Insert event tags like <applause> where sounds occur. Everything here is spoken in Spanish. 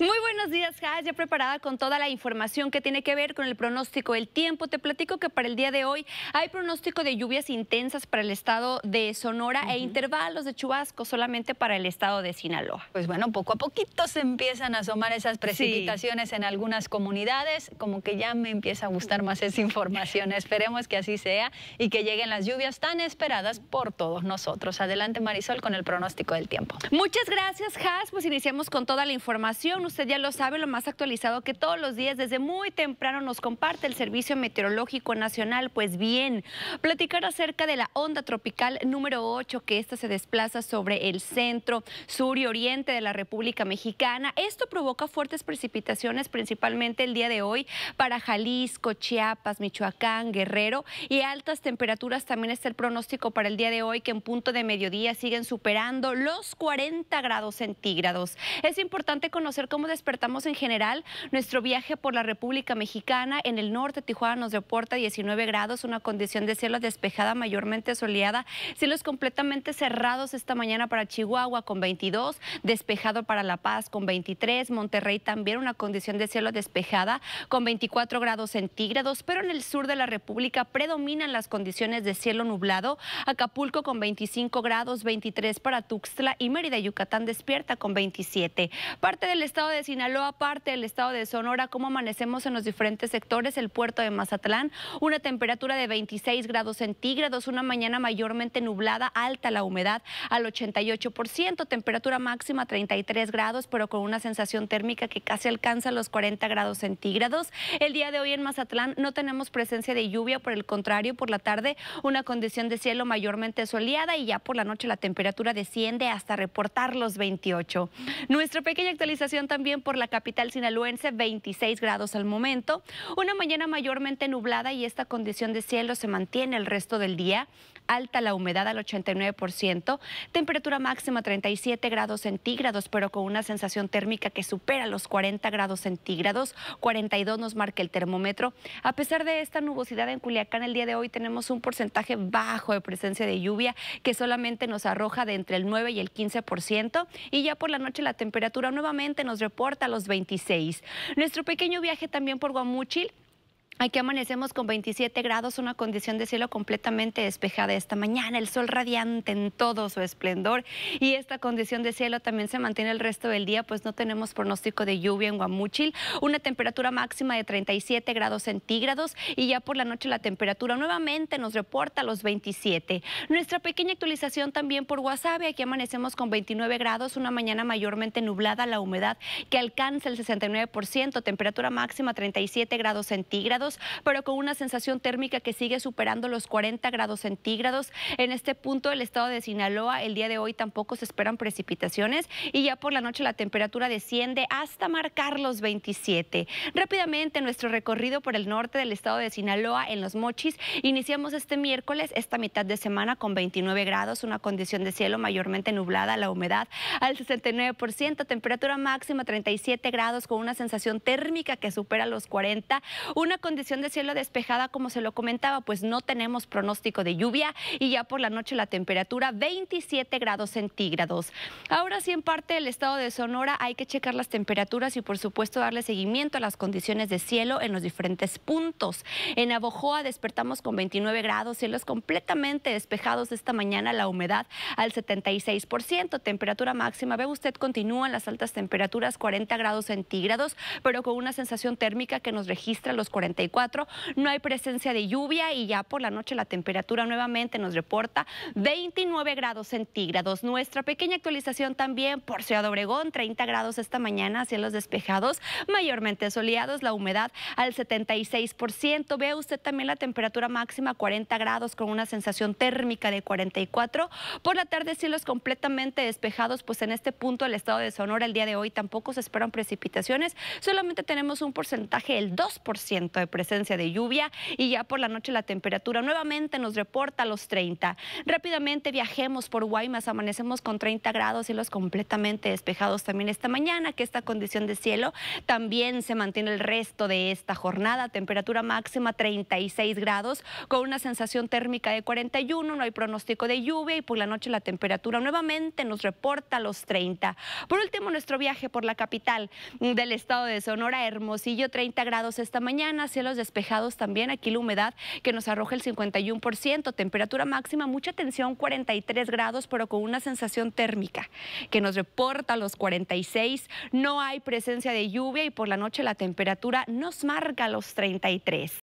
Muy buenos días, Jazz. Ya preparada con toda la información que tiene que ver con el pronóstico del tiempo. Te platico que para el día de hoy hay pronóstico de lluvias intensas para el estado de Sonora e intervalos de chubascos solamente para el estado de Sinaloa. Pues bueno, poco a poquito se empiezan a asomar esas precipitaciones en algunas comunidades. Como que ya me empieza a gustar más esa información. <laughs> Esperemos que así sea y que lleguen las lluvias tan esperadas por todos nosotros. Adelante, Marisol, con el pronóstico del tiempo. Muchas gracias, Has. Pues iniciamos con toda la información usted ya lo sabe, lo más actualizado que todos los días desde muy temprano nos comparte el Servicio Meteorológico Nacional. Pues bien, platicar acerca de la onda tropical número 8, que esta se desplaza sobre el centro, sur y oriente de la República Mexicana. Esto provoca fuertes precipitaciones, principalmente el día de hoy, para Jalisco, Chiapas, Michoacán, Guerrero y altas temperaturas. También está el pronóstico para el día de hoy, que en punto de mediodía siguen superando los 40 grados centígrados. Es importante conocer cómo cómo despertamos en general. Nuestro viaje por la República Mexicana en el norte, Tijuana nos reporta 19 grados, una condición de cielo despejada, mayormente soleada, cielos completamente cerrados esta mañana para Chihuahua con 22, despejado para La Paz con 23, Monterrey también una condición de cielo despejada con 24 grados centígrados, pero en el sur de la República predominan las condiciones de cielo nublado, Acapulco con 25 grados, 23 para Tuxtla y Mérida, Yucatán despierta con 27. Parte del estado de Sinaloa, parte del estado de Sonora, cómo amanecemos en los diferentes sectores, el puerto de Mazatlán, una temperatura de 26 grados centígrados, una mañana mayormente nublada, alta la humedad al 88%, temperatura máxima 33 grados, pero con una sensación térmica que casi alcanza los 40 grados centígrados. El día de hoy en Mazatlán no tenemos presencia de lluvia, por el contrario, por la tarde una condición de cielo mayormente soleada y ya por la noche la temperatura desciende hasta reportar los 28. Nuestra pequeña actualización también también por la capital sinaloense, 26 grados al momento. Una mañana mayormente nublada y esta condición de cielo se mantiene el resto del día. Alta la humedad al 89%, temperatura máxima 37 grados centígrados, pero con una sensación térmica que supera los 40 grados centígrados, 42 nos marca el termómetro. A pesar de esta nubosidad en Culiacán, el día de hoy tenemos un porcentaje bajo de presencia de lluvia que solamente nos arroja de entre el 9 y el 15%, y ya por la noche la temperatura nuevamente nos reporta los 26. Nuestro pequeño viaje también por Guamúchil Aquí amanecemos con 27 grados, una condición de cielo completamente despejada esta mañana, el sol radiante en todo su esplendor y esta condición de cielo también se mantiene el resto del día, pues no tenemos pronóstico de lluvia en Guamúchil, una temperatura máxima de 37 grados centígrados y ya por la noche la temperatura nuevamente nos reporta los 27. Nuestra pequeña actualización también por Guasave, aquí amanecemos con 29 grados, una mañana mayormente nublada, la humedad que alcanza el 69%, temperatura máxima 37 grados centígrados pero con una sensación térmica que sigue superando los 40 grados centígrados. En este punto del estado de Sinaloa, el día de hoy tampoco se esperan precipitaciones y ya por la noche la temperatura desciende hasta marcar los 27. Rápidamente, nuestro recorrido por el norte del estado de Sinaloa en los Mochis, iniciamos este miércoles, esta mitad de semana, con 29 grados, una condición de cielo mayormente nublada, la humedad al 69%, temperatura máxima 37 grados, con una sensación térmica que supera los 40, una condición condición de cielo despejada, como se lo comentaba, pues no tenemos pronóstico de lluvia y ya por la noche la temperatura 27 grados centígrados. Ahora sí, en parte del estado de Sonora hay que checar las temperaturas y por supuesto darle seguimiento a las condiciones de cielo en los diferentes puntos. En Abojoa despertamos con 29 grados, cielos completamente despejados esta mañana, la humedad al 76%, temperatura máxima. Ve usted, continúan las altas temperaturas, 40 grados centígrados, pero con una sensación térmica que nos registra los 40 no hay presencia de lluvia y ya por la noche la temperatura nuevamente nos reporta 29 grados centígrados. Nuestra pequeña actualización también por Ciudad Obregón, 30 grados esta mañana, cielos despejados, mayormente soleados, la humedad al 76%. Vea usted también la temperatura máxima 40 grados con una sensación térmica de 44. Por la tarde cielos completamente despejados, pues en este punto el estado de Sonora el día de hoy tampoco se esperan precipitaciones, solamente tenemos un porcentaje del 2% de presencia de lluvia y ya por la noche la temperatura nuevamente nos reporta los 30. Rápidamente viajemos por Guaymas, amanecemos con 30 grados, cielos completamente despejados también esta mañana, que esta condición de cielo también se mantiene el resto de esta jornada, temperatura máxima 36 grados con una sensación térmica de 41, no hay pronóstico de lluvia y por la noche la temperatura nuevamente nos reporta los 30. Por último, nuestro viaje por la capital del estado de Sonora, Hermosillo, 30 grados esta mañana, cielo los despejados también. Aquí la humedad que nos arroja el 51%, temperatura máxima, mucha tensión, 43 grados, pero con una sensación térmica que nos reporta los 46. No hay presencia de lluvia y por la noche la temperatura nos marca los 33.